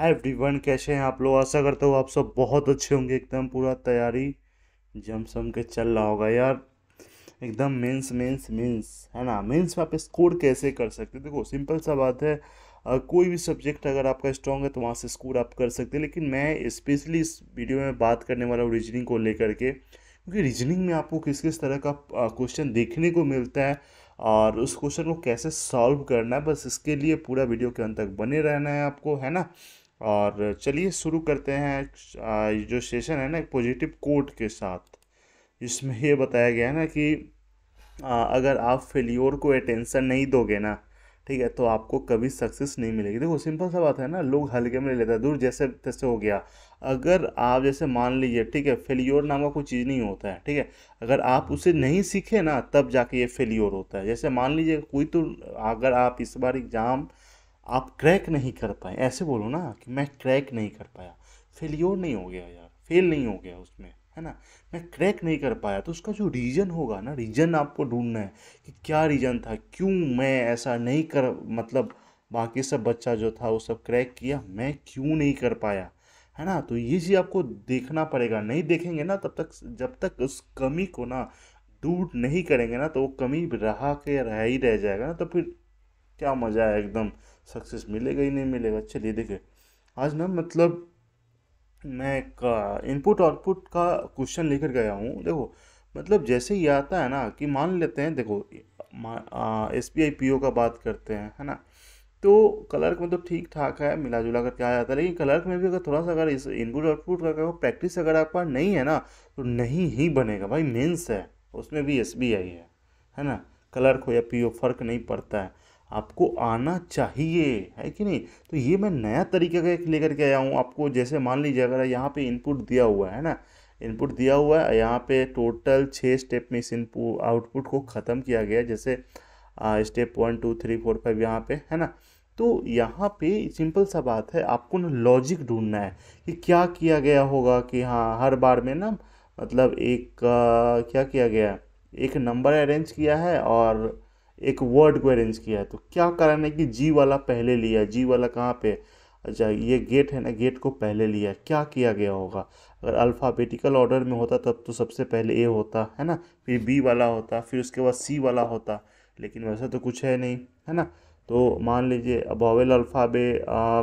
hi everyone कैसे हैं आप लोग आशा करते हो आप सब बहुत अच्छे होंगे एकदम पूरा तैयारी जम सम के चल रहा होगा यार एकदम मेंस मेंस मेंस है ना मेंस में आप स्कोर कैसे कर सकते देखो सिंपल सा बात है कोई भी सब्जेक्ट अगर आपका स्ट्रॉन्ग है तो वहाँ से स्कोर आप कर सकते हैं लेकिन मैं स्पेशली इस वीडियो में बात करने वाला हूँ रीजनिंग को लेकर के क्योंकि रीजनिंग में आपको किस किस तरह का क्वेश्चन देखने को मिलता है और उस क्वेश्चन को कैसे सॉल्व करना है बस इसके लिए पूरा वीडियो के अंत तक बने रहना है आपको है ना और चलिए शुरू करते हैं जो सेशन है ना एक पॉजिटिव कोट के साथ जिसमें ये बताया गया है ना कि अगर आप फेलियोर को अटेंशन नहीं दोगे ना ठीक है तो आपको कभी सक्सेस नहीं मिलेगी देखो सिंपल सा बात है ना लोग हल्के में ले लेते हैं दूर जैसे तैसे हो गया अगर आप जैसे मान लीजिए ठीक है फेलियोर नाम का कोई चीज़ नहीं होता है ठीक है अगर आप उसे नहीं सीखे ना तब जाके ये फेलियोर होता है जैसे मान लीजिए कोई तो अगर आप इस बार एग्ज़ाम आप क्रैक नहीं कर पाए ऐसे बोलो ना कि मैं क्रैक नहीं कर पाया फेल्योर नहीं हो गया यार फेल नहीं हो गया उसमें है ना मैं क्रैक नहीं कर पाया तो उसका जो रीज़न होगा ना रीज़न आपको ढूंढना है कि क्या रीज़न था क्यों मैं ऐसा नहीं कर मतलब बाकी सब बच्चा जो था वो सब क्रैक किया मैं क्यों नहीं कर पाया है ना तो ये चीज़ आपको देखना पड़ेगा नहीं देखेंगे ना तब तक जब तक उस कमी को ना दूर नहीं करेंगे ना तो वो कमी रहा के रह ही रह जाएगा ना तो फिर क्या मज़ा है एकदम सक्सेस मिलेगा ही नहीं मिलेगा चलिए देखिए आज ना मतलब मैं एक इनपुट आउटपुट का क्वेश्चन लेकर गया हूँ देखो मतलब जैसे ये आता है ना कि मान लेते हैं देखो S B I P O का बात करते हैं है ना तो कलर्क में तो ठीक ठाक है मिला जुला करके आ जाता है लेकिन कलर्क में भी अगर थोड़ा सा अगर इस इनपुट आउटपुट का अगर प्रैक्टिस अगर आपका नहीं है ना तो नहीं ही बनेगा भाई मेंस है उसमें भी एस बी आई है है ना क्लर्क हो या पी ओ फर्क नहीं पड़ता है आपको आना चाहिए है कि नहीं तो ये मैं नया तरीके का एक लेकर के आया हूँ आपको जैसे मान लीजिए अगर यहाँ पे इनपुट दिया हुआ है ना इनपुट दिया हुआ है यहाँ पे टोटल छः स्टेप में इस इनपुट आउटपुट को ख़त्म किया गया जैसे step one two three four five यहाँ पे है ना तो यहाँ पे सिंपल सा बात है आपको ना लॉजिक ढूंढना है कि क्या किया गया होगा कि हाँ हर बार में ना मतलब एक आ, क्या किया गया एक नंबर अरेंज किया है और एक वर्ड को अरेंज किया है तो क्या कारण है कि जी वाला पहले लिया जी वाला कहाँ पे अच्छा ये गेट है ना गेट को पहले लिया क्या किया गया होगा अगर अल्फ़ाबेटिकल ऑर्डर में होता तब तो सबसे पहले ए होता है ना फिर बी वाला होता फिर उसके बाद सी वाला होता लेकिन वैसा तो कुछ है नहीं है ना तो मान लीजिए बॉवेल अल्फ़ाबे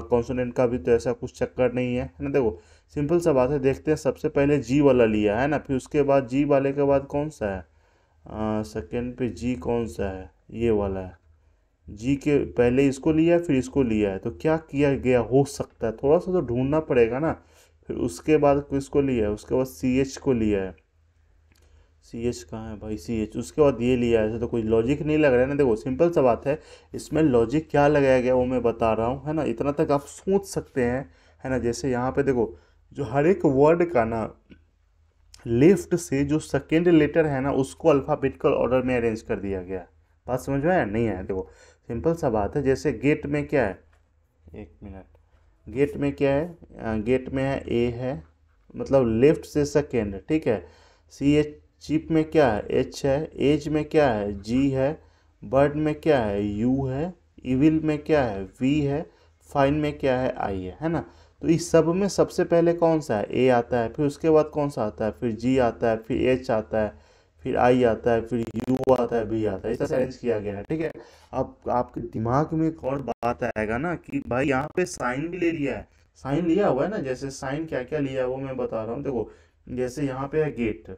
कॉन्सोनेंट का भी तो ऐसा कुछ चक्कर नहीं है है ना देखो सिंपल सा बात है देखते हैं सबसे पहले जी वाला लिया है ना फिर उसके बाद जी वाले के बाद कौन सा है सेकेंड पे जी कौन सा है ये वाला है जी के पहले इसको लिया फिर इसको लिया है तो क्या किया गया हो सकता है थोड़ा सा तो ढूंढना पड़ेगा ना फिर उसके बाद इसको लिया है उसके बाद सी एच को लिया है सी एच कहाँ है भाई सी एच उसके बाद ये लिया है ऐसा तो कोई लॉजिक नहीं लग रहा है ना देखो सिंपल सा बात है इसमें लॉजिक क्या लगाया गया वो मैं बता रहा हूँ है ना इतना तक आप सोच सकते हैं है ना जैसे यहाँ पे देखो जो हर एक वर्ड का ना लेफ्ट से जो सेकेंड लेटर है ना उसको अल्फ़ाबेटिकल ऑर्डर में अरेंज कर दिया गया बात समझ में आया नहीं आया देखो सिंपल सा बात है जैसे गेट में क्या है एक मिनट गेट में क्या है गेट में है ए है मतलब लेफ्ट से सेकेंड ठीक है सी एच चिप में क्या है एच है एज में क्या है जी है बर्ड में क्या है यू है इविल में क्या है वी है फाइन में क्या है आई है है ना तो इस सब में सबसे पहले कौन सा है ए आता है फिर उसके बाद कौन सा आता है फिर जी आता है फिर एच आता है फिर आई आता है फिर यू आता है बी आता है इस अरेंज किया गया है ठीक है अब आपके दिमाग में एक और बात आएगा ना कि भाई यहाँ पे साइन भी ले लिया है साइन लिया हुआ है ना जैसे साइन क्या क्या लिया है वो मैं बता रहा हूँ देखो जैसे यहाँ पे है gate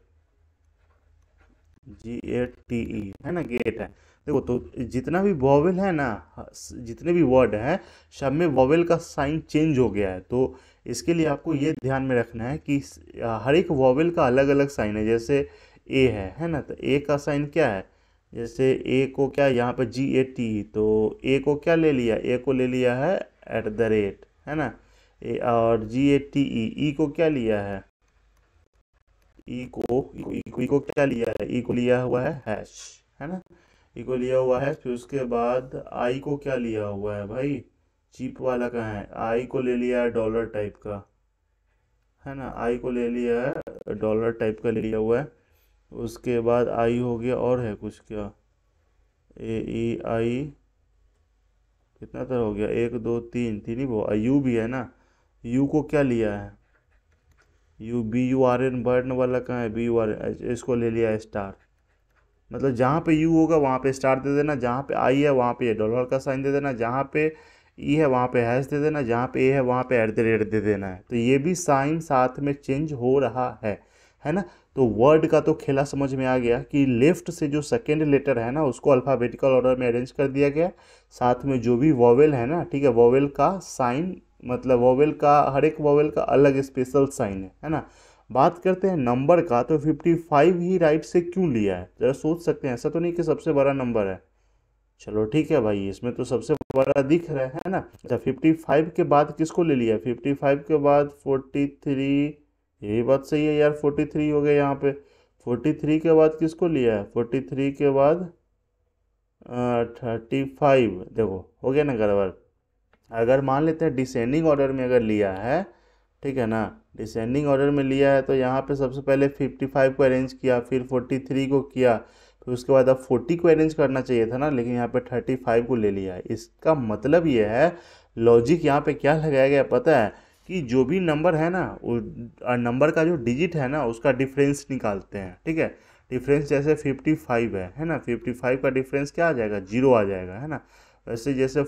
ji A T E है ना गेट है देखो तो जितना भी वॉवेल है ना जितने भी वर्ड हैं सब में वॉवेल का साइन चेंज हो गया है तो इसके लिए आपको ये ध्यान में रखना है कि हर एक वॉवेल का अलग अलग साइन है जैसे ए है है ना तो ए का साइन क्या है जैसे ए को क्या यहाँ पर जी ए टी तो ए को क्या ले लिया ए को ले लिया है एट द रेट है ना ए और जी ए टी ई ई को क्या लिया है ई e को ई e e को, क्या लिया है ई को लिया हुआ है हैश है ना ई को लिया हुआ है फिर उसके बाद आई को क्या लिया हुआ है भाई चीप वाला कहाँ है आई को ले लिया है डॉलर टाइप का है ना आई को ले लिया है डॉलर टाइप का ले लिया हुआ है उसके बाद आई हो गया और है कुछ क्या ए ई आई कितना तरह तो हो गया एक दो तीन तीन ही वो यू भी है ना यू को क्या लिया है U B U R N burn वाला कहाँ है बी यू आर एन इसको ले लिया है स्टार मतलब जहाँ पे यू होगा वहाँ पे स्टार दे देना जहाँ पे आई है वहाँ पे डॉलर का साइन दे देना जहाँ पे ई e है वहाँ पे हैश दे देना जहाँ पे ए है वहाँ पे एट द रेट दे देना है तो ये भी साइन साथ में चेंज हो रहा है है ना तो वर्ड का तो खेला समझ में आ गया कि लेफ्ट से जो सेकेंड लेटर है ना उसको अल्फ़ाबेटिकल ऑर्डर में अरेंज कर दिया गया साथ में जो भी वॉवेल है ना ठीक है वॉवेल का साइन मतलब वॉवेल का हर एक वॉवेल का अलग स्पेशल साइन है है ना बात करते हैं नंबर का तो 55 ही राइट से क्यों लिया है ज़रा सोच सकते हैं ऐसा तो नहीं कि सबसे बड़ा नंबर है चलो ठीक है भाई इसमें तो सबसे बड़ा दिख रहा है ना अच्छा फिफ्टी फाइव के बाद किसको ले लिया फिफ्टी फाइव के बाद फोर्टी थ्री ये बात सही है यार फोर्टी थ्री हो गया यहाँ पे फोर्टी थ्री के बाद किसको लिया है फोर्टी थ्री के बाद थर्टी फाइव देखो हो गया ना गड़बड़ अगर मान लेते हैं डिसेंडिंग ऑर्डर में अगर लिया है ठीक है ना डिसेंडिंग ऑर्डर में लिया है तो यहाँ पे सबसे पहले 55 को अरेंज किया फिर 43 को किया फिर उसके बाद अब 40 को अरेंज करना चाहिए था ना लेकिन यहाँ पे 35 को ले लिया है इसका मतलब ये है लॉजिक यहाँ पे क्या लगाया गया पता है कि जो भी नंबर है ना नंबर का जो डिजिट है ना उसका डिफरेंस निकालते हैं ठीक है डिफरेंस जैसे फाइव है है ना फाइव का डिफरेंस क्या आ जाएगा जीरो आ जाएगा है ना वैसे जैसे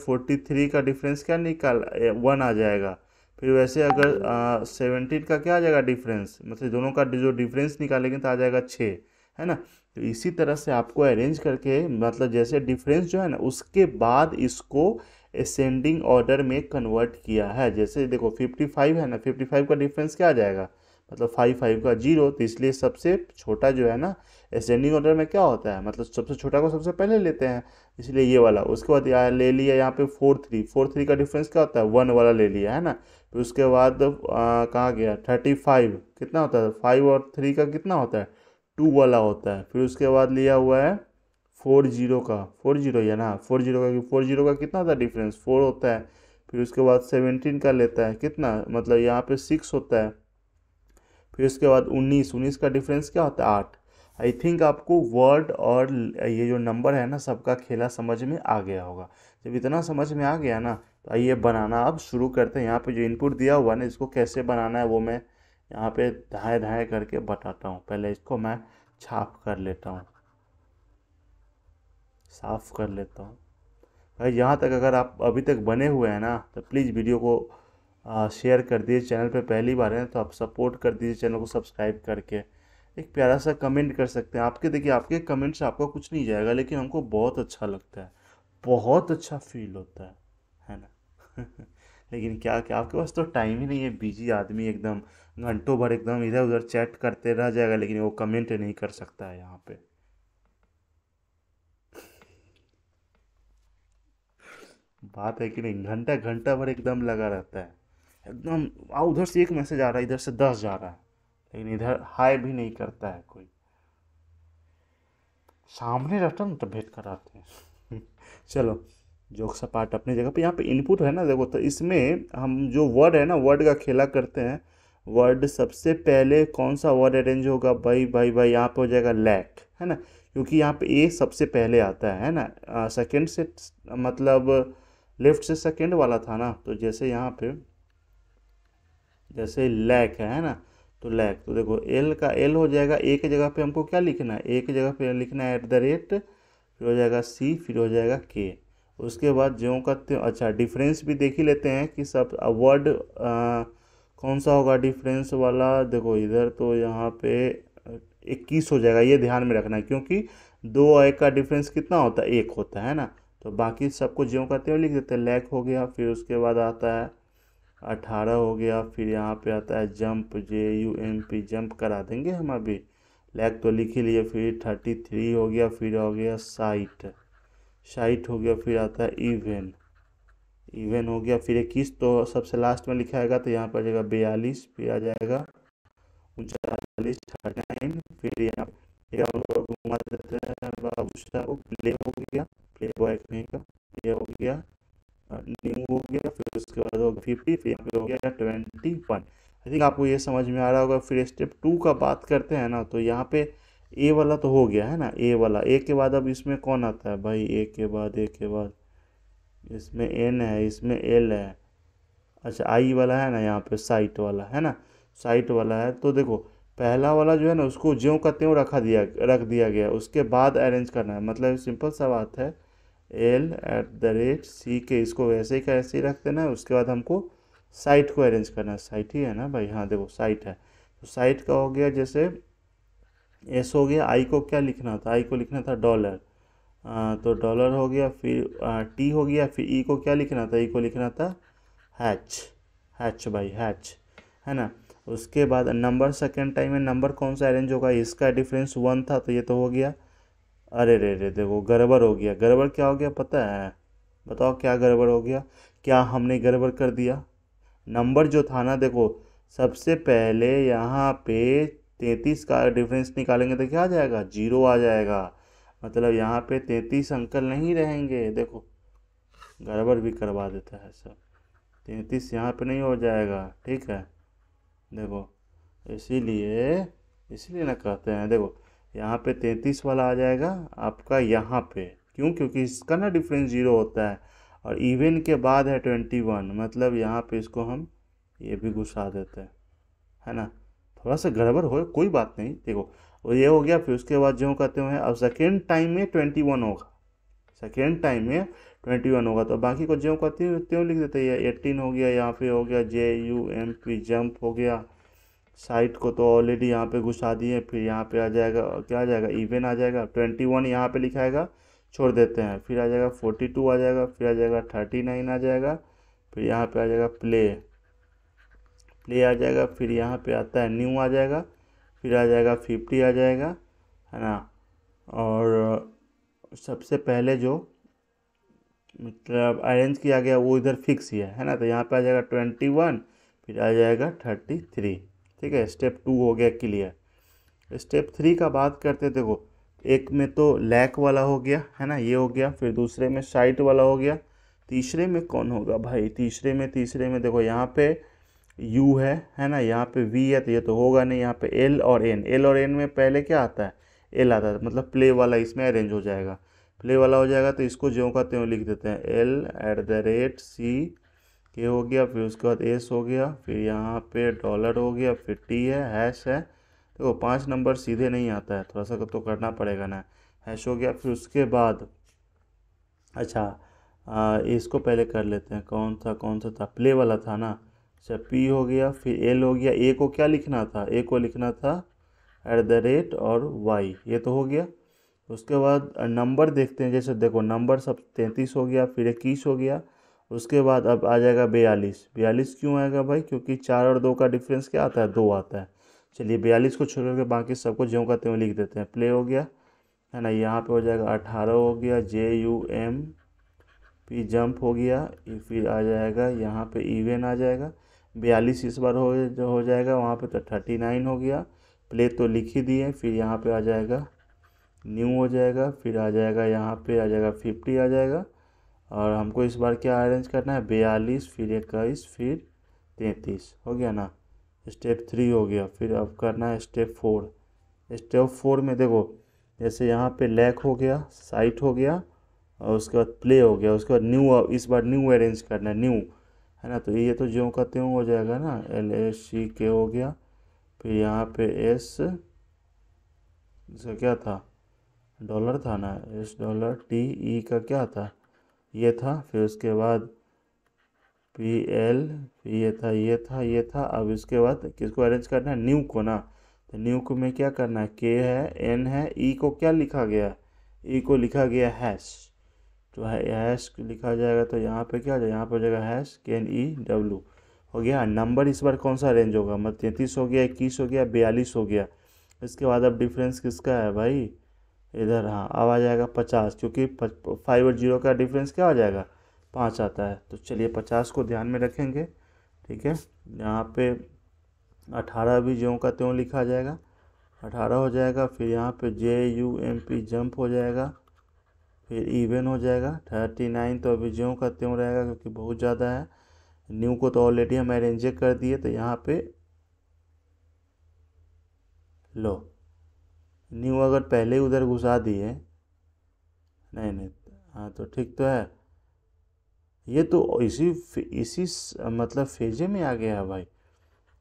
थ्री का डिफरेंस क्या निकाल वन आ जाएगा फिर वैसे अगर सेवनटीन का क्या आ जाएगा डिफरेंस मतलब दोनों का जो डिफरेंस निकालेंगे तो आ जाएगा छः है ना तो इसी तरह से आपको अरेंज करके मतलब जैसे डिफरेंस जो है ना उसके बाद इसको असेंडिंग ऑर्डर में कन्वर्ट किया है जैसे देखो 55 है ना 55 का डिफरेंस क्या आ जाएगा मतलब फाइव फाइव का जीरो तो इसलिए सबसे छोटा जो है ना एसेंडिंग ऑर्डर में क्या होता है मतलब सबसे छोटा को सबसे पहले लेते हैं इसलिए ये वाला उसके बाद यहाँ ले लिया यहाँ पे फोर थ्री फोर थ्री का डिफरेंस क्या होता है वन वाला ले लिया है ना फिर उसके बाद कहाँ गया थर्टी फाइव कितना होता है फाइव और थ्री का कितना होता है टू वाला होता है फिर उसके बाद लिया हुआ है फोर जीरो का फोर जीरो या ना फोर जीरो का फोर जीरो का कितना होता है डिफरेंस फोर होता है फिर उसके बाद सेवनटीन का लेता है कितना मतलब यहाँ पे सिक्स होता है फिर उसके बाद उन्नीस उन्नीस का डिफरेंस क्या होता है आठ आई थिंक आपको वर्ड और ये जो नंबर है ना सबका खेला समझ में आ गया होगा जब इतना समझ में आ गया ना तो आइए बनाना आप शुरू करते हैं यहाँ पे जो इनपुट दिया हुआ ना इसको कैसे बनाना है वो मैं यहाँ पे धाए धाए करके बताता हूँ पहले इसको मैं छाप कर लेता हूँ साफ़ कर लेता हूँ भाई यहाँ तक अगर आप अभी तक बने हुए हैं ना तो प्लीज़ वीडियो को शेयर कर दीजिए चैनल पर पहली बार हैं तो आप सपोर्ट कर दीजिए चैनल को सब्सक्राइब करके एक प्यारा सा कमेंट कर सकते हैं आपके देखिए आपके कमेंट से आपका कुछ नहीं जाएगा लेकिन हमको बहुत अच्छा लगता है बहुत अच्छा फील होता है है ना लेकिन क्या क्या आपके पास तो टाइम ही नहीं है बिजी आदमी एकदम घंटों भर एकदम इधर उधर चैट करते रह जाएगा लेकिन वो कमेंट नहीं कर सकता है यहाँ पे बात है कि नहीं घंटा घंटा भर एकदम लगा रहता है एकदम आ उधर से एक मैसेज आ रहा है इधर से दस जा रहा है लेकिन इधर हाई भी नहीं करता है कोई सामने रहता ना तो भेंट कराते हैं चलो जोक सपाट अपनी जगह पे यहाँ पे इनपुट है ना देखो तो इसमें हम जो वर्ड है ना वर्ड का खेला करते हैं वर्ड सबसे पहले कौन सा वर्ड अरेंज होगा भाई भाई भाई यहाँ पे हो जाएगा लैक है ना क्योंकि यहाँ पे ए सबसे पहले आता है ना सेकंड से मतलब लेफ्ट से सेकंड वाला था ना तो जैसे यहाँ पे जैसे लैक है ना तो लैक तो देखो एल का एल हो जाएगा एक जगह पे हमको क्या लिखना है एक जगह पे लिखना है एट द रेट फिर हो जाएगा सी फिर हो जाएगा के उसके बाद ज्यों का त्यों अच्छा डिफरेंस भी देख ही लेते हैं कि सब वर्ड कौन सा होगा डिफरेंस वाला देखो इधर तो यहाँ पे इक्कीस हो जाएगा ये ध्यान में रखना है क्योंकि दो एक का डिफरेंस कितना होता है एक होता है ना तो बाकी सबको ज्यों का त्यों लिख देते हैं लैक हो गया फिर उसके बाद आता है अठारह हो गया फिर यहाँ पे आता है jump J U M P jump करा देंगे हम अभी लैग तो लिख ही लिए फिर थर्टी थ्री हो गया फिर हो गया साइट साइट हो गया फिर आता है इवेन इवेन हो गया फिर इक्कीस तो सबसे लास्ट में लिखा आएगा तो यहाँ पर आ जाएगा बयालीस फिर आ जाएगा उनचालीस थर्टी नाइन फिर यहाँ फिर हम लोग घुमा देते हैं प्ले हो गया प्ले बॉय का ये हो गया रिमूव हो गया फिर उसके बाद होगा फिफ्टी फिर यहाँ पे हो गया ट्वेंटी वन आई थिंक आपको ये समझ में आ रहा होगा फिर स्टेप टू का बात करते हैं ना तो यहाँ पे ए वाला तो हो गया है ना ए वाला ए के बाद अब इसमें कौन आता है भाई ए के बाद ए के बाद इसमें एन है इसमें एल है अच्छा आई वाला है ना यहाँ पे साइट वाला है ना साइट वाला है तो देखो पहला वाला जो है ना उसको ज्यों का त्यों रखा दिया रख दिया गया उसके बाद अरेंज करना है मतलब सिंपल सा बात है L at the rate C के इसको वैसे ही कैसे ही रख देना है उसके बाद हमको साइट को अरेंज करना है साइट ही है ना भाई हाँ देखो साइट है तो साइट का हो गया जैसे एस हो गया आई को क्या लिखना था आई को लिखना था डॉलर तो डॉलर हो गया फिर टी हो गया फिर ई e को क्या लिखना था ई e को लिखना था हैच हैच भाई हैच है ना उसके बाद नंबर सेकेंड टाइम में नंबर कौन सा अरेंज होगा इसका डिफरेंस वन था तो ये तो हो गया अरे रे रे देखो गड़बड़ हो गया गड़बड़ क्या हो गया पता है बताओ क्या गड़बड़ हो गया क्या हमने गड़बड़ कर दिया नंबर जो था ना देखो सबसे पहले यहाँ पे तैंतीस का डिफरेंस निकालेंगे तो क्या आ जाएगा जीरो आ जाएगा मतलब यहाँ पे तैंतीस अंकल नहीं रहेंगे देखो गड़बड़ भी करवा देता है सब तैंतीस यहाँ पे नहीं हो जाएगा ठीक है देखो इसीलिए इसीलिए ना कहते हैं देखो यहाँ पे तैंतीस वाला आ जाएगा आपका यहाँ पे क्यों क्योंकि इसका ना डिफरेंस ज़ीरो होता है और इवन के बाद है ट्वेंटी वन मतलब यहाँ पे इसको हम ये भी घुसा देते हैं है ना थोड़ा सा गड़बड़ हो कोई बात नहीं देखो और ये हो गया फिर उसके बाद जो कहते हैं अब सेकेंड टाइम में ट्वेंटी वन होगा सेकेंड टाइम में ट्वेंटी वन होगा तो बाकी को जो कहते हैं त्यों लिख देते हैं एटीन हो गया यहाँ पे हो गया J U M P jump हो गया साइट को तो ऑलरेडी यहाँ पे घुसा दिए फिर यहाँ पे आ जाएगा क्या आ जाएगा इवन आ जाएगा ट्वेंटी वन यहाँ पर लिखाएगा छोड़ देते हैं फिर आ जाएगा फोर्टी टू आ जाएगा फिर आ जाएगा थर्टी नाइन आ जाएगा फिर यहाँ पे आ जाएगा प्ले प्ले आ जाएगा फिर यहाँ पे आता है न्यू आ जाएगा फिर आ जाएगा फिफ्टी आ जाएगा है ना और सबसे पहले जो मतलब अरेंज किया गया वो इधर फिक्स ही है है ना तो यहाँ पे आ जाएगा ट्वेंटी वन फिर आ जाएगा थर्टी थ्री ठीक है स्टेप टू हो गया क्लियर स्टेप थ्री का बात करते देखो एक में तो लैक वाला हो गया है ना ये हो गया फिर दूसरे में साइट वाला हो गया तीसरे में कौन होगा भाई तीसरे में तीसरे में देखो यहाँ पे यू है है ना यहाँ पे वी है तो ये तो होगा नहीं यहाँ पे एल और एन एल और एन में पहले क्या आता है एल आता है तो मतलब प्ले वाला इसमें अरेंज हो जाएगा प्ले वाला हो जाएगा तो इसको ज्यों का त्यों लिख देते हैं L at the rate C के हो गया फिर उसके बाद एस हो गया फिर यहाँ पे डॉलर हो गया फिर टी है हैश है देखो पाँच नंबर सीधे नहीं आता है थोड़ा सा तो करना पड़ेगा ना हैश हो गया फिर उसके बाद अच्छा आ, इसको पहले कर लेते हैं कौन था कौन सा था प्ले वाला था ना अच्छा पी हो गया फिर एल हो गया ए को क्या लिखना था ए को लिखना था एट द रेट और वाई ये तो हो गया उसके बाद नंबर देखते हैं जैसे देखो नंबर सब तैंतीस हो गया फिर इक्कीस हो गया उसके बाद अब आ जाएगा बयालीस बयालीस क्यों आएगा भाई क्योंकि चार और दो का डिफरेंस क्या आता है दो आता है चलिए बयालीस को छोड़ के बाकी सबको ज्यों का त्यों लिख देते हैं प्ले हो गया है ना यहाँ पे हो जाएगा अठारह हो गया J U M P jump हो गया फिर आ जाएगा यहाँ पे इवेन आ जाएगा बयालीस इस बार हो जो हो जाएगा वहाँ पे तो थर्टी नाइन हो गया प्ले तो लिख ही दिए फिर यहाँ पे आ जाएगा न्यू हो जाएगा फिर आ जाएगा यहाँ पे आ जाएगा फिफ्टी आ जाएगा और हमको इस बार क्या अरेंज करना है बयालीस फिर इक्कीस फिर तैंतीस हो गया ना स्टेप थ्री हो गया फिर अब करना है स्टेप फोर स्टेप फोर में देखो जैसे यहाँ पे लैक हो गया साइट हो गया और उसके बाद प्ले हो गया उसके बाद न्यू इस बार न्यू अरेंज करना है न्यू है ना तो ये तो जो का त्यों हो जाएगा ना एल एस सी के हो गया फिर यहाँ पे एस इसका क्या था डॉलर था ना एस डॉलर टी ई का क्या था ये था फिर उसके बाद पी एल फिर ये था ये था ये था अब इसके बाद किसको अरेंज करना है न्यू को ना तो न्यू को में क्या करना है के है एन है ई e को क्या लिखा गया है e ई को लिखा गया हैश तो हैश लिखा जाएगा तो यहाँ पे क्या हो जाएगा यहाँ पर हो जाएगा हैश के एन ई डब्ल्यू हो गया नंबर इस बार कौन सा रेंज होगा मतलब तैंतीस हो गया इक्कीस हो गया बयालीस हो गया इसके बाद अब डिफरेंस किसका है भाई इधर हाँ अब आ जाएगा पचास क्योंकि फाइव और जीरो का डिफरेंस क्या आ जाएगा पाँच आता है तो चलिए पचास को ध्यान में रखेंगे ठीक है यहाँ पे अठारह भी ज्यों का त्यों लिखा जाएगा अठारह हो जाएगा फिर यहाँ पे J U M P jump हो जाएगा फिर इवन हो जाएगा थर्टी नाइन तो अभी ज्यों का त्यों रहेगा क्योंकि बहुत ज़्यादा है न्यू को तो ऑलरेडी हम अरेंजे कर दिए तो यहाँ पे लो न्यू अगर पहले ही उधर घुसा दिए नहीं नहीं हाँ तो ठीक तो है ये तो इसी इसी मतलब फेजे में आ गया है भाई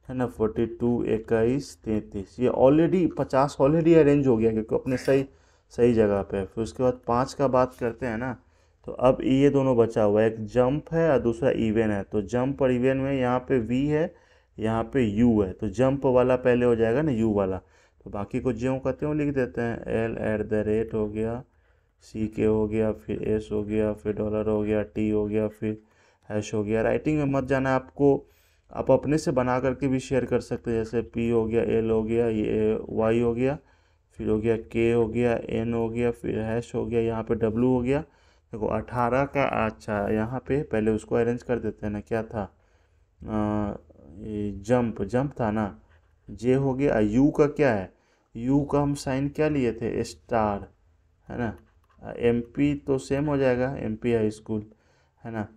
है ना फोर्टी टू इक्कीस तैंतीस ये ऑलरेडी पचास ऑलरेडी अरेंज हो गया क्योंकि अपने सही सही जगह पे फिर उसके बाद पाँच का बात करते हैं ना तो अब ये दोनों बचा हुआ है एक जंप है और दूसरा इवेन है तो जंप और इवेन में यहाँ पे वी है यहाँ पे यू है तो जंप वाला पहले हो जाएगा ना यू वाला तो बाकी को ज्यों का त्यों लिख देते हैं एल एट द रेट हो गया सी के हो गया फिर एस हो गया फिर डॉलर हो गया टी हो गया फिर हैश हो गया राइटिंग में मत जाना आपको आप अपने से बना करके भी शेयर कर सकते हैं जैसे पी हो गया एल हो गया ये वाई हो गया फिर हो गया के हो गया एन हो गया फिर हैश हो गया यहाँ पे डब्लू हो गया देखो अठारह का अच्छा यहाँ पे पहले उसको अरेंज कर देते हैं ना क्या था आ, जंप जंप था ना जे हो गया यू का क्या है यू का हम साइन क्या लिए थे स्टार है ना एमपी तो सेम हो जाएगा एमपी हाई स्कूल है ना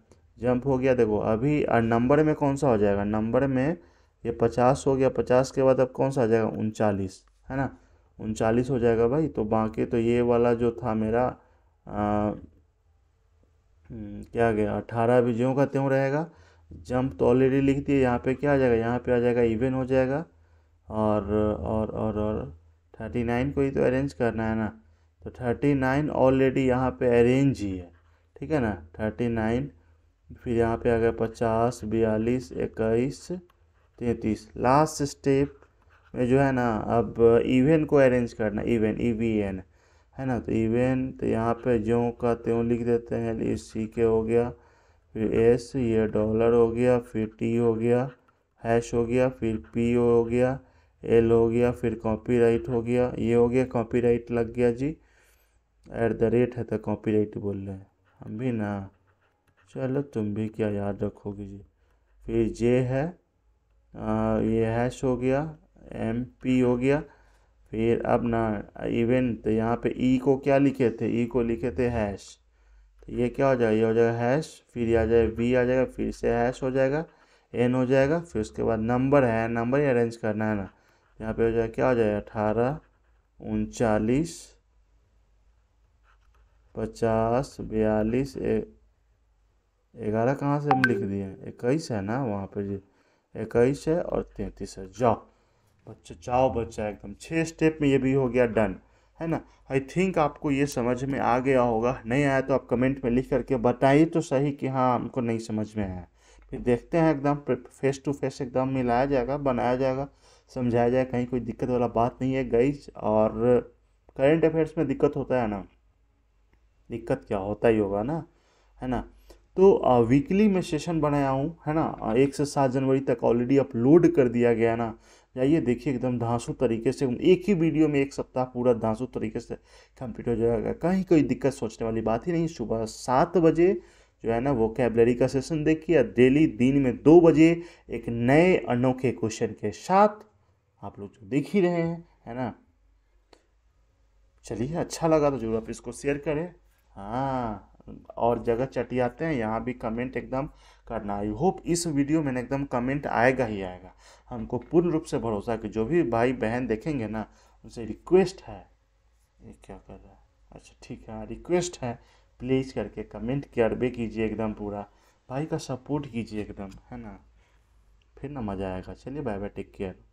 जंप हो गया देखो अभी नंबर में कौन सा हो जाएगा नंबर में ये पचास हो गया पचास के बाद अब कौन सा आ जाएगा उनचालीस है ना उनचालीस हो जाएगा भाई तो बाकी तो ये वाला जो था मेरा आ, हम्म, क्या गया अठारह भी ज्यों का त्यों रहेगा जंप तो ऑलरेडी लिख दिए यहाँ पे क्या आ जाएगा यहाँ पे आ जाएगा इवेंट हो जाएगा और और और और थर्टी नाइन को ही तो अरेंज करना है ना तो थर्टी नाइन ऑलरेडी यहाँ पे अरेंज ही है ठीक है ना थर्टी नाइन फिर यहाँ पे आ गया पचास बयालीस इक्कीस तैंतीस लास्ट स्टेप में जो है ना अब इवेंट को अरेंज करना इवेंट ई वी एन है ना तो इवेंट e तो यहाँ पे ज्यों का त्यों लिख देते हैं ए सी के हो गया फिर एस ये डॉलर हो गया फिर टी हो गया हैश हो गया फिर पी हो गया एल हो गया फिर कॉपीराइट हो गया ये हो गया कॉपीराइट लग गया जी एट द रेट है तो कॉपीराइट बोल रहे हैं हम भी ना चलो तुम भी क्या याद रखोगे जी फिर जे है आ, ये हैश हो गया एम पी हो गया फिर अब ना इवन तो यहाँ पे ई e को क्या लिखे थे ई e को लिखे थे हैश तो ये क्या हो जाएगा ये हो जाएगा हैश फिर ये आ जाएगा वी आ जाएगा फिर से हैश हो जाएगा एन हो जाएगा फिर उसके बाद नंबर है नंबर ही अरेंज करना है ना यहाँ पे हो जाए क्या हो जाएगा अठारह उनचालीस पचास बयालीस ग्यारह कहाँ से हम लिख दिए हैं इक्कीस है ना वहाँ पे जी इक्कीस है और तैंतीस है जाओ बच्चा जाओ बच्चा एकदम छः स्टेप में ये भी हो गया डन है ना आई थिंक आपको ये समझ में आ गया होगा नहीं आया तो आप कमेंट में लिख करके बताइए तो सही कि हाँ हमको नहीं समझ में आया फिर देखते हैं एकदम फेस टू फेस एकदम मिलाया जाएगा बनाया जाएगा समझाया जाएगा कहीं कोई दिक्कत वाला बात नहीं है गईज और करेंट अफेयर्स में दिक्कत होता है ना दिक्कत क्या होता ही होगा ना है ना तो वीकली मैं सेशन बनाया हूँ है ना एक से सात जनवरी तक ऑलरेडी अपलोड कर दिया गया ना जाइए देखिए एकदम धांसू तरीके से एक ही वीडियो में एक सप्ताह पूरा धांसू तरीके से कंप्लीट हो जाएगा कहीं कोई दिक्कत सोचने वाली बात ही नहीं सुबह सात बजे जो है ना वो कैबलरी का सेशन देखिए डेली दिन में दो बजे एक नए अनोखे क्वेश्चन के साथ आप लोग जो देख ही रहे हैं है ना चलिए अच्छा लगा तो जरूर आप इसको शेयर करें हाँ और जगह चटियाते हैं यहाँ भी कमेंट एकदम करना आई होप इस वीडियो में एकदम कमेंट आएगा ही आएगा हमको पूर्ण रूप से भरोसा कि जो भी भाई बहन देखेंगे ना उनसे रिक्वेस्ट है ये क्या कर रहा है अच्छा ठीक है रिक्वेस्ट हाँ, है प्लीज़ करके कमेंट करबे कीजिए एकदम पूरा भाई का सपोर्ट कीजिए एकदम है ना फिर ना मज़ा आएगा चलिए बाय बाय टेक केयर